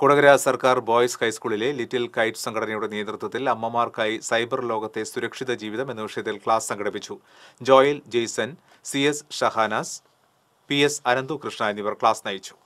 കുടകര സർക്കാർ ബോയ്സ് ഹൈസ്കൂളിലെ little KITE സംഘടനയുടെ നേതൃത്വത്തിൽ അമ്മമാർക്കായി സൈബർ ലോകത്തെ സുരക്ഷിത ജീവിതം എന്ന വിഷയത്തിൽ ക്ലാസ് സംഘടിപ്പിച്ചു Joel Jaison C S Shahanas P S Ananthu Krishna എന്നിവർ ക്ലാസ് നയിച്ചു